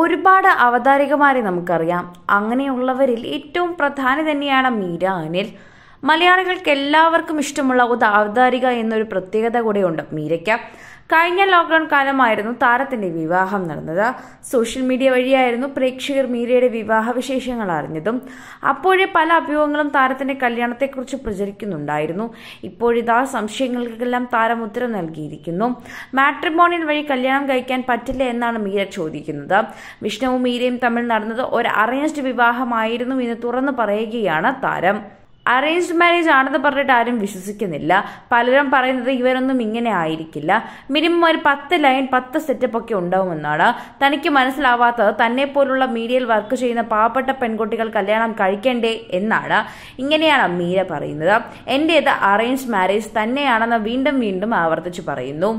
ഒരുപാട് അവതാരികമാരെ നമുക്കറിയാം അങ്ങനെയുള്ളവരിൽ ഏറ്റവും പ്രധാനി തന്നെയാണ് മീര അനിൽ മലയാളികൾക്ക് എല്ലാവർക്കും ഇഷ്ടമുള്ള ഒരു അവതാരിക എന്നൊരു പ്രത്യേകത കൂടെയുണ്ട് മീരയ്ക്ക് കഴിഞ്ഞ ലോക്ക്ഡൌൺ കാലമായിരുന്നു താരത്തിന്റെ വിവാഹം നടന്നത് സോഷ്യൽ മീഡിയ വഴിയായിരുന്നു പ്രേക്ഷകർ മീരയുടെ വിവാഹ വിശേഷങ്ങൾ അറിഞ്ഞതും അപ്പോഴേ പല അഭ്യൂഹങ്ങളും താരത്തിന്റെ കല്യാണത്തെക്കുറിച്ച് പ്രചരിക്കുന്നുണ്ടായിരുന്നു ഇപ്പോഴിതാ സംശയങ്ങൾക്കെല്ലാം താരം ഉത്തരം നൽകിയിരിക്കുന്നു മാട്രിമോണിയൽ വഴി കല്യാണം കഴിക്കാൻ പറ്റില്ല എന്നാണ് മീര ചോദിക്കുന്നത് വിഷ്ണുവും മീരയും തമ്മിൽ നടന്നത് ഒരു അറേഞ്ച്ഡ് വിവാഹമായിരുന്നു എന്ന് തുറന്നു പറയുകയാണ് താരം അറേഞ്ച് മാരേജ് ആണെന്ന് പറഞ്ഞിട്ട് ആരും വിശ്വസിക്കുന്നില്ല പലരും പറയുന്നത് ഇവരൊന്നും ഇങ്ങനെ ആയിരിക്കില്ല മിനിമം ഒരു പത്ത് ലൈൻ പത്ത് സെറ്റപ്പ് ഒക്കെ ഉണ്ടാവുമെന്നാണ് തനിക്ക് മനസ്സിലാവാത്തത് തന്നെ പോലുള്ള മീഡിയയിൽ വർക്ക് ചെയ്യുന്ന പാവപ്പെട്ട പെൺകുട്ടികൾ കല്യാണം കഴിക്കണ്ടേ എന്നാണ് ഇങ്ങനെയാണ് മീര പറയുന്നത് എന്റേത് അറേഞ്ച് മാരേജ് തന്നെയാണെന്ന് വീണ്ടും വീണ്ടും ആവർത്തിച്ചു പറയുന്നു